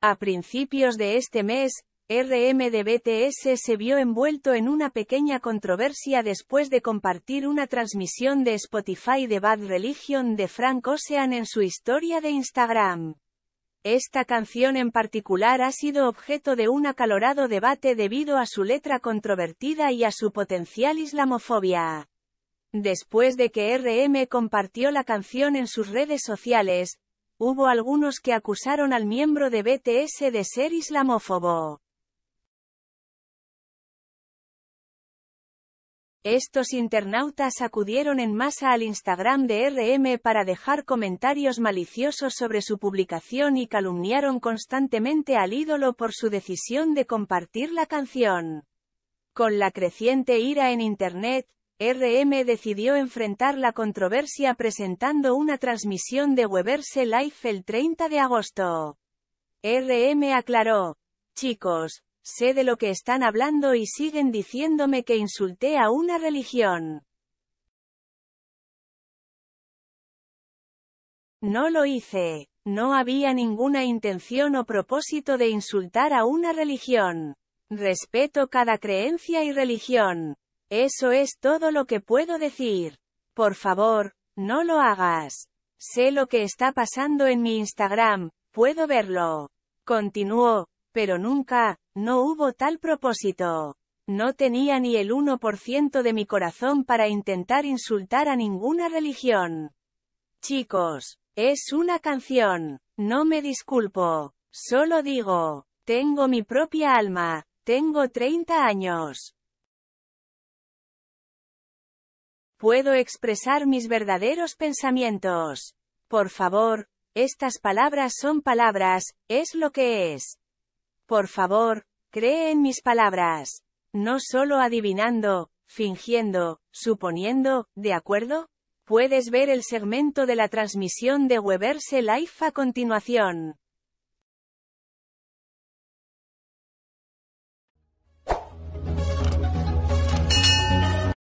A principios de este mes, RM de BTS se vio envuelto en una pequeña controversia después de compartir una transmisión de Spotify de Bad Religion de Frank Ocean en su historia de Instagram. Esta canción en particular ha sido objeto de un acalorado debate debido a su letra controvertida y a su potencial islamofobia. Después de que RM compartió la canción en sus redes sociales, hubo algunos que acusaron al miembro de BTS de ser islamófobo. Estos internautas acudieron en masa al Instagram de RM para dejar comentarios maliciosos sobre su publicación y calumniaron constantemente al ídolo por su decisión de compartir la canción. Con la creciente ira en Internet, RM decidió enfrentar la controversia presentando una transmisión de Weverse Life el 30 de agosto. RM aclaró, chicos, sé de lo que están hablando y siguen diciéndome que insulté a una religión. No lo hice, no había ninguna intención o propósito de insultar a una religión. Respeto cada creencia y religión. Eso es todo lo que puedo decir. Por favor, no lo hagas. Sé lo que está pasando en mi Instagram, puedo verlo. Continuó, pero nunca, no hubo tal propósito. No tenía ni el 1% de mi corazón para intentar insultar a ninguna religión. Chicos, es una canción. No me disculpo. Solo digo, tengo mi propia alma, tengo 30 años. Puedo expresar mis verdaderos pensamientos. Por favor, estas palabras son palabras, es lo que es. Por favor, cree en mis palabras. No solo adivinando, fingiendo, suponiendo, ¿de acuerdo? Puedes ver el segmento de la transmisión de Weberse Life a continuación.